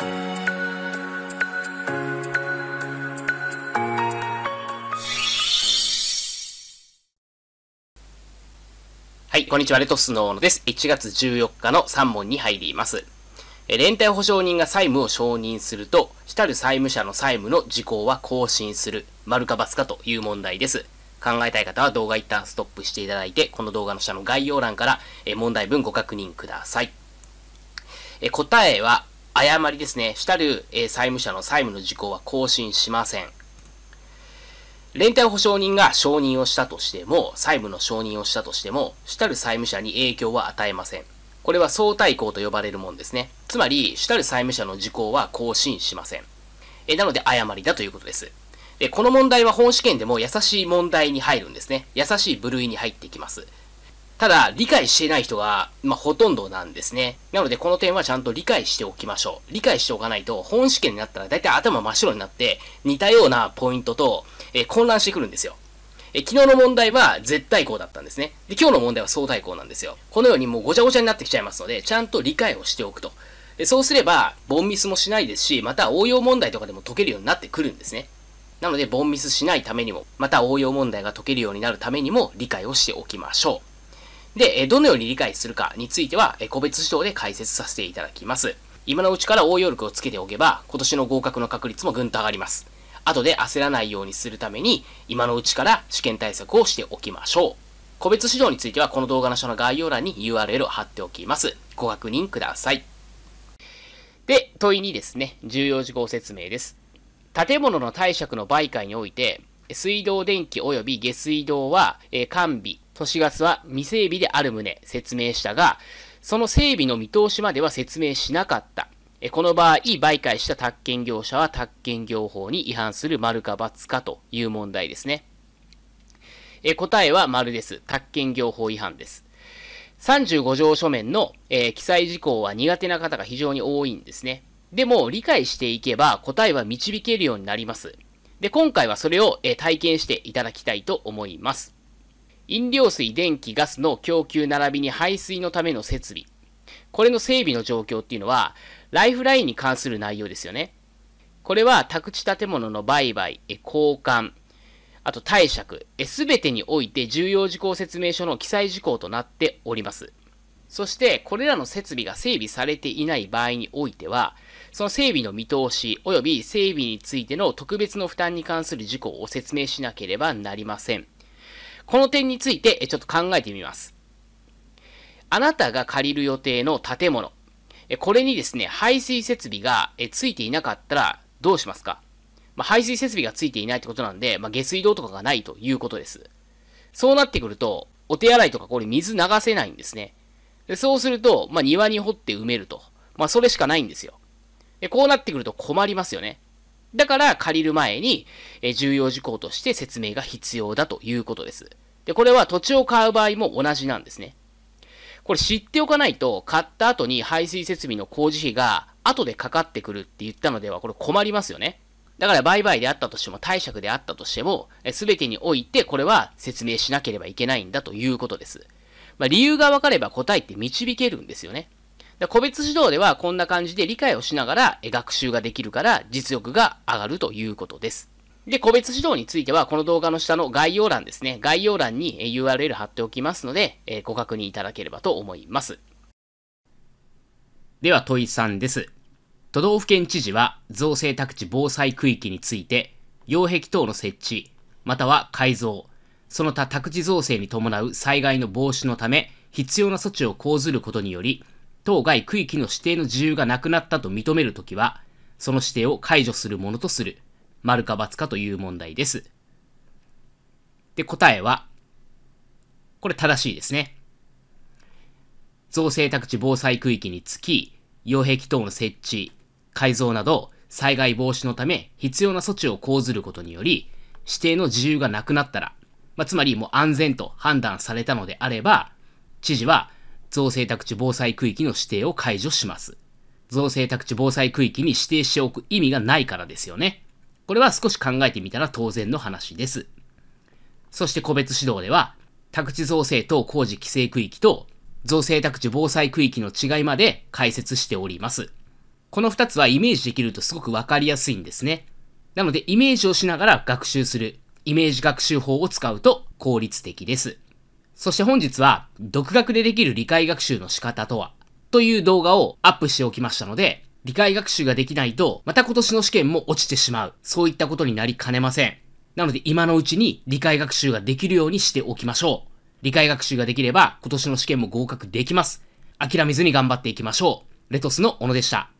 はい、こんにちは、レトスの大野です。1月14日の3問に入ります。連帯保証人が債務を承認すると、主たる債務者の債務の事項は更新する、丸か×かという問題です。考えたい方は動画一旦ストップしていただいて、この動画の下の概要欄から問題文ご確認ください。答えは誤りですね、したる、え債務者の債務の事項は更新しません。連帯保証人が承認をしたとしても、債務の承認をしたとしても、主たる債務者に影響は与えません。これは相対項と呼ばれるもんですね。つまり、主たる債務者の事項は更新しません。えなので、誤りだということです。で、この問題は本試験でも優しい問題に入るんですね。優しい部類に入ってきます。ただ、理解していない人が、まあ、ほとんどなんですね。なので、この点はちゃんと理解しておきましょう。理解しておかないと、本試験になったら大体頭真っ白になって、似たようなポイントと、えー、混乱してくるんですよ。えー、昨日の問題は絶対項だったんですね。で、今日の問題は相対項なんですよ。このようにもうごちゃごちゃになってきちゃいますので、ちゃんと理解をしておくと。でそうすれば、ボンミスもしないですし、また応用問題とかでも解けるようになってくるんですね。なので、ボンミスしないためにも、また応用問題が解けるようになるためにも理解をしておきましょう。で、どのように理解するかについては、個別指導で解説させていただきます。今のうちから応用力をつけておけば、今年の合格の確率もぐんと上がります。後で焦らないようにするために、今のうちから試験対策をしておきましょう。個別指導については、この動画の下の概要欄に URL を貼っておきます。ご確認ください。で、問いにですね、重要事項説明です。建物の貸借の媒介において、水道電気及び下水道は、え完備、都市ガスは未整備である旨説明したが、その整備の見通しまでは説明しなかった。この場合、媒介した宅建業者は宅建業法に違反する丸か×かという問題ですね。え答えは丸です。宅建業法違反です。35条書面の、えー、記載事項は苦手な方が非常に多いんですね。でも、理解していけば答えは導けるようになります。で、今回はそれを、えー、体験していただきたいと思います。飲料水、電気、ガスの供給並びに排水のための設備。これの整備の状況っていうのは、ライフラインに関する内容ですよね。これは宅地建物の売買、交換、あと貸借、すべてにおいて重要事項説明書の記載事項となっております。そして、これらの設備が整備されていない場合においては、その整備の見通し及び整備についての特別の負担に関する事項を説明しなければなりません。この点についてちょっと考えてみます。あなたが借りる予定の建物、これにですね、排水設備がついていなかったらどうしますか、まあ、排水設備がついていないってことなんで、まあ、下水道とかがないということです。そうなってくると、お手洗いとかこれ水流せないんですね。でそうすると、まあ、庭に掘って埋めると。まあ、それしかないんですよ。でこうなってくると困りますよね。だから借りる前に、え重要事項として説明が必要だということです。で、これは土地を買う場合も同じなんですね。これ知っておかないと、買った後に排水設備の工事費が後でかかってくるって言ったのでは、これ困りますよね。だから売買であったとしても、貸借であったとしても、すべてにおいてこれは説明しなければいけないんだということです。まあ、理由が分かれば答えって導けるんですよね。個別指導ではこんな感じで理解をしながら学習ができるから実力が上がるということです。で、個別指導については、この動画の下の概要欄ですね。概要欄に URL 貼っておきますので、えご確認いただければと思います。では問い3です。都道府県知事は造成宅地防災区域について、擁壁等の設置、または改造、その他宅地造成に伴う災害の防止のため、必要な措置を講ずることにより、当該区域の指定の自由がなくなったと認めるときは、その指定を解除するものとする。丸か×かという問題です。で、答えは、これ正しいですね。造成宅地防災区域につき、擁壁等の設置、改造など、災害防止のため必要な措置を講ずることにより、指定の自由がなくなったら、まあ、つまりもう安全と判断されたのであれば、知事は造成宅地防災区域の指定を解除します。造成宅地防災区域に指定しておく意味がないからですよね。これは少し考えてみたら当然の話です。そして個別指導では、宅地造成等工事規制区域と造成宅地防災区域の違いまで解説しております。この2つはイメージできるとすごくわかりやすいんですね。なのでイメージをしながら学習する、イメージ学習法を使うと効率的です。そして本日は、独学でできる理解学習の仕方とは、という動画をアップしておきましたので、理解学習ができないと、また今年の試験も落ちてしまう。そういったことになりかねません。なので今のうちに理解学習ができるようにしておきましょう。理解学習ができれば今年の試験も合格できます。諦めずに頑張っていきましょう。レトスの小野でした。